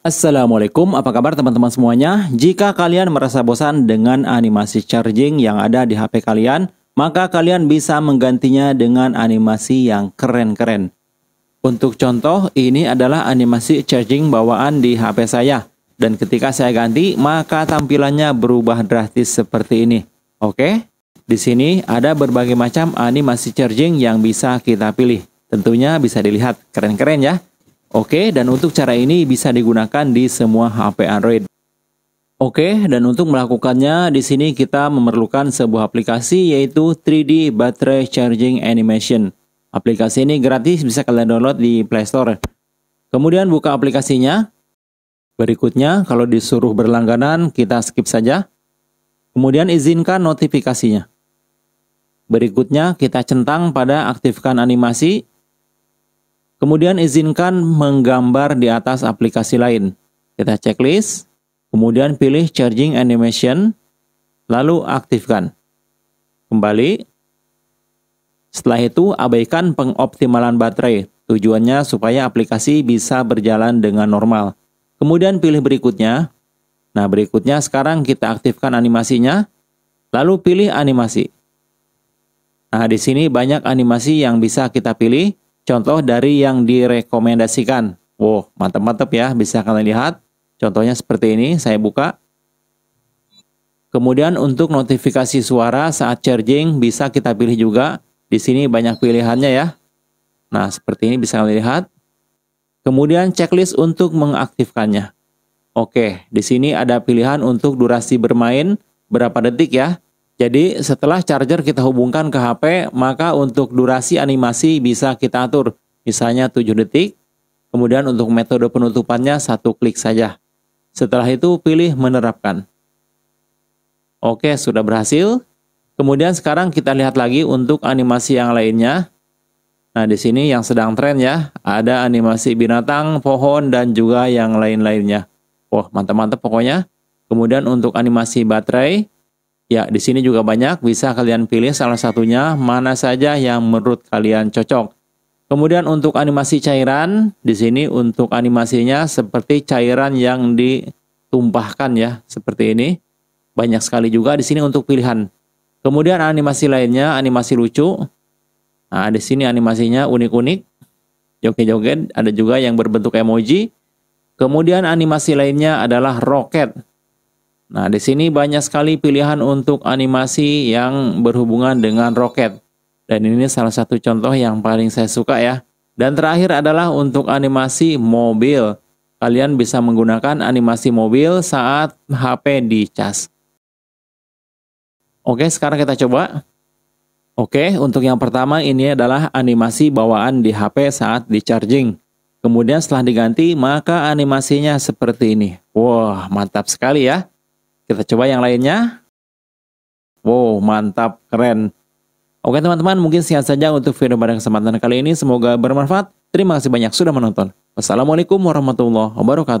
Assalamualaikum, apa kabar teman-teman semuanya? Jika kalian merasa bosan dengan animasi charging yang ada di HP kalian, maka kalian bisa menggantinya dengan animasi yang keren-keren. Untuk contoh, ini adalah animasi charging bawaan di HP saya. Dan ketika saya ganti, maka tampilannya berubah drastis seperti ini. Oke? Di sini ada berbagai macam animasi charging yang bisa kita pilih. Tentunya bisa dilihat, keren-keren ya. Oke, dan untuk cara ini bisa digunakan di semua HP Android. Oke, dan untuk melakukannya di sini kita memerlukan sebuah aplikasi yaitu 3D Battery Charging Animation. Aplikasi ini gratis bisa kalian download di Play Store. Kemudian buka aplikasinya. Berikutnya, kalau disuruh berlangganan, kita skip saja. Kemudian izinkan notifikasinya. Berikutnya, kita centang pada aktifkan animasi Kemudian izinkan menggambar di atas aplikasi lain. Kita checklist, kemudian pilih charging animation, lalu aktifkan. Kembali. Setelah itu abaikan pengoptimalan baterai. Tujuannya supaya aplikasi bisa berjalan dengan normal. Kemudian pilih berikutnya. Nah, berikutnya sekarang kita aktifkan animasinya. Lalu pilih animasi. Nah, di sini banyak animasi yang bisa kita pilih. Contoh dari yang direkomendasikan. Wow, mantap-mantap ya. Bisa kalian lihat. Contohnya seperti ini, saya buka. Kemudian untuk notifikasi suara saat charging bisa kita pilih juga. Di sini banyak pilihannya ya. Nah, seperti ini bisa kalian lihat. Kemudian checklist untuk mengaktifkannya. Oke, di sini ada pilihan untuk durasi bermain berapa detik ya. Jadi setelah charger kita hubungkan ke HP, maka untuk durasi animasi bisa kita atur. Misalnya 7 detik, kemudian untuk metode penutupannya satu klik saja. Setelah itu pilih menerapkan. Oke, sudah berhasil. Kemudian sekarang kita lihat lagi untuk animasi yang lainnya. Nah, di sini yang sedang tren ya, ada animasi binatang, pohon, dan juga yang lain-lainnya. Wah, mantap-mantap pokoknya. Kemudian untuk animasi baterai, Ya, di sini juga banyak, bisa kalian pilih salah satunya mana saja yang menurut kalian cocok. Kemudian untuk animasi cairan, di sini untuk animasinya seperti cairan yang ditumpahkan ya, seperti ini. Banyak sekali juga di sini untuk pilihan. Kemudian animasi lainnya, animasi lucu. Nah, di sini animasinya unik-unik. Joget-joget, ada juga yang berbentuk emoji. Kemudian animasi lainnya adalah roket. Nah, di sini banyak sekali pilihan untuk animasi yang berhubungan dengan roket. Dan ini salah satu contoh yang paling saya suka ya. Dan terakhir adalah untuk animasi mobil. Kalian bisa menggunakan animasi mobil saat HP dicas. Oke, sekarang kita coba. Oke, untuk yang pertama ini adalah animasi bawaan di HP saat di charging. Kemudian setelah diganti, maka animasinya seperti ini. Wah, wow, mantap sekali ya. Kita coba yang lainnya. Wow, mantap, keren. Oke teman-teman, mungkin sekian saja untuk video pada kesempatan kali ini. Semoga bermanfaat. Terima kasih banyak sudah menonton. Wassalamualaikum warahmatullahi wabarakatuh.